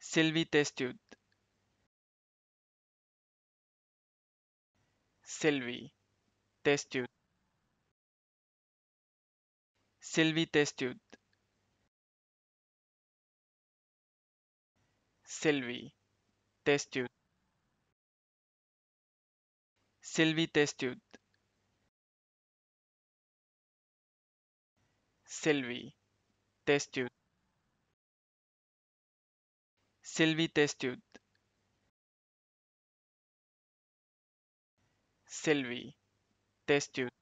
Sylvie Testud. Sylvie Testud. Sylvie Testud. Sylvie Testud. Sylvie Testud. Sylvie Testud. Sylvie Testud. Sylvie Testud.